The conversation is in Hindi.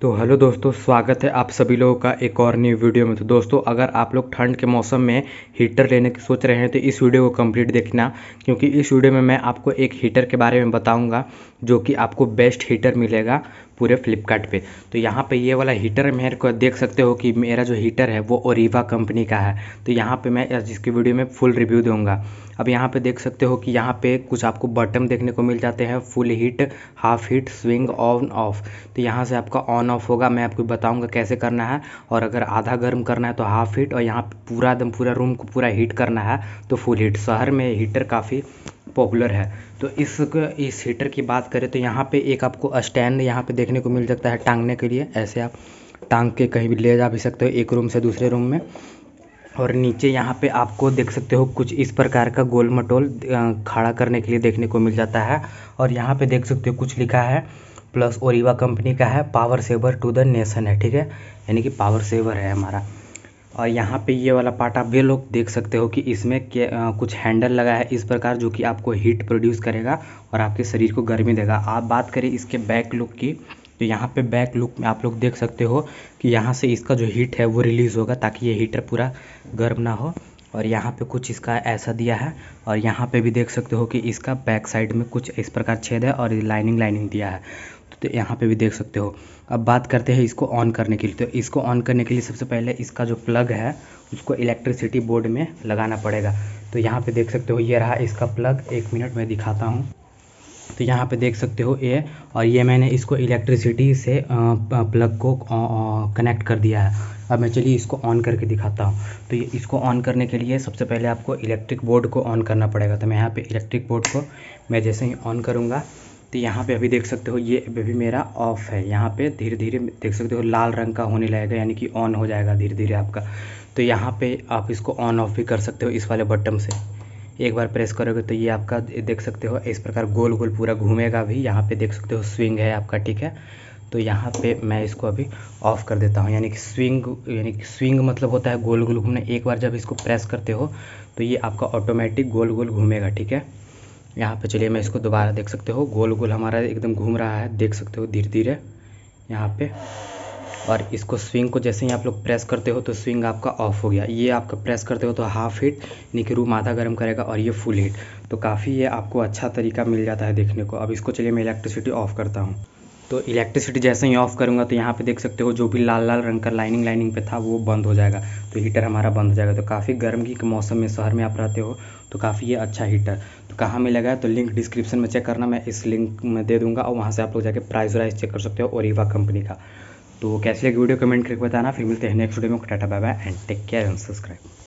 तो हेलो दोस्तों स्वागत है आप सभी लोगों का एक और न्यू वीडियो में तो दोस्तों अगर आप लोग ठंड के मौसम में हीटर लेने की सोच रहे हैं तो इस वीडियो को कंप्लीट देखना क्योंकि इस वीडियो में मैं आपको एक हीटर के बारे में बताऊंगा जो कि आपको बेस्ट हीटर मिलेगा पूरे फ्लिपकार्ट पे तो यहाँ पे ये वाला हीटर मेरे को देख सकते हो कि मेरा जो हीटर है वो ओरिवा कंपनी का है तो यहाँ पे मैं जिसकी वीडियो में फुल रिव्यू दूंगा अब यहाँ पे देख सकते हो कि यहाँ पे कुछ आपको बटन देखने को मिल जाते हैं full heat half heat swing on off तो यहाँ से आपका ऑन ऑफ होगा मैं आपको बताऊँगा कैसे करना है और अगर आधा गर्म करना है तो हाफ हीट और यहाँ पूरा एकदम पूरा रूम को पूरा हीट करना है तो फुल हीट शहर में हीटर काफ़ी पॉपुलर है तो इस इस हीटर की बात करें तो यहाँ पे एक आपको स्टैंड यहाँ पे देखने को मिल सकता है टांगने के लिए ऐसे आप टांग के कहीं भी ले जा भी सकते हो एक रूम से दूसरे रूम में और नीचे यहाँ पे आपको देख सकते हो कुछ इस प्रकार का गोल मटोल खड़ा करने के लिए देखने को मिल जाता है और यहाँ पे देख सकते हो कुछ लिखा है प्लस ओरिवा कंपनी का है power saver to the nation है ठीक है यानी कि पावर सेवर है हमारा और यहाँ पे ये वाला पार्ट आप ये लोग देख सकते हो कि इसमें आ, कुछ हैंडल लगा है इस प्रकार जो कि आपको हीट प्रोड्यूस करेगा और आपके शरीर को गर्मी देगा आप बात करें इसके बैक लुक की तो यहाँ पे बैक लुक में आप लोग देख सकते हो कि यहाँ से इसका जो हीट है वो रिलीज़ होगा ताकि ये हीटर पूरा गर्म ना हो और यहाँ पे कुछ इसका ऐसा दिया है और यहाँ पे भी देख सकते हो कि इसका बैक साइड में कुछ इस प्रकार छेद है और लाइनिंग लाइनिंग दिया है तो यहाँ पे भी देख सकते हो अब बात करते हैं इसको ऑन करने के लिए तो इसको ऑन करने के लिए सबसे पहले इसका जो प्लग है उसको इलेक्ट्रिसिटी बोर्ड में लगाना पड़ेगा तो यहाँ पे देख सकते हो ये रहा इसका प्लग एक मिनट में दिखाता हूँ तो यहाँ पे देख सकते हो ये और ये मैंने इसको इलेक्ट्रिसिटी से प्लग को कनेक्ट कर दिया है अब मैं चलिए इसको ऑन करके दिखाता हूँ तो ये इसको ऑन करने के लिए सबसे पहले आपको इलेक्ट्रिक बोर्ड को ऑन करना पड़ेगा तो मैं यहाँ पे इलेक्ट्रिक बोर्ड को मैं जैसे ही ऑन करूँगा तो यहाँ पे अभी देख सकते हो ये अभी मेरा ऑफ़ है यहाँ पे धीरे धीरे देख सकते हो लाल रंग का होने लगेगा यानी कि ऑन हो जाएगा धीरे धीरे आपका तो यहाँ पे आप इसको ऑन ऑफ भी कर सकते हो इस वाले बटन से एक बार प्रेस करोगे तो ये आपका देख सकते हो इस प्रकार गोल गोल पूरा घूमेगा भी यहाँ पर देख सकते हो स्विंग है आपका ठीक है तो यहाँ पे मैं इसको अभी ऑफ़ कर देता हूँ यानी कि स्विंग यानी कि स्विंग मतलब होता है गोल गोल घूमना एक बार जब इसको प्रेस करते हो तो ये आपका ऑटोमेटिक गोल गोल घूमेगा ठीक है यहाँ पे चलिए मैं इसको दोबारा देख सकते हो गोल गोल हमारा एकदम घूम रहा है देख सकते हो धीरे धीरे यहाँ पे और इसको स्विंग को जैसे ही आप लोग प्रेस करते हो तो स्विंग आपका ऑफ हो गया ये आपका प्रेस करते हो तो हाफ हीट यानी कि रूम आधा गर्म करेगा और ये फुल हीट तो काफ़ी ये आपको अच्छा तरीका मिल जाता है देखने को अब इसको चलिए मैं इलेक्ट्रिसिटी ऑफ करता हूँ तो इलेक्ट्रिसिटी जैसे ही ऑफ करूँगा तो यहाँ पे देख सकते हो जो भी लाल लाल रंग का लाइनिंग लाइनिंग पे था वो बंद हो जाएगा तो हीटर हमारा बंद हो जाएगा तो काफ़ी गर्मी के मौसम में शहर में आप रहते हो तो काफ़ी ये अच्छा हीटर कहाँ मिलेगा तो लिंक डिस्क्रिप्शन में चेक करना मैं इस लिंक में दे दूंगा और वहाँ से आप लोग जाके प्राइस वाइज चेक कर सकते हो ओरिवा कंपनी का तो कैसे लगे वीडियो कमेंट करके बताना फिर मिलते हैं नेक्स्ट वीडियो में tata bye bye and take care and subscribe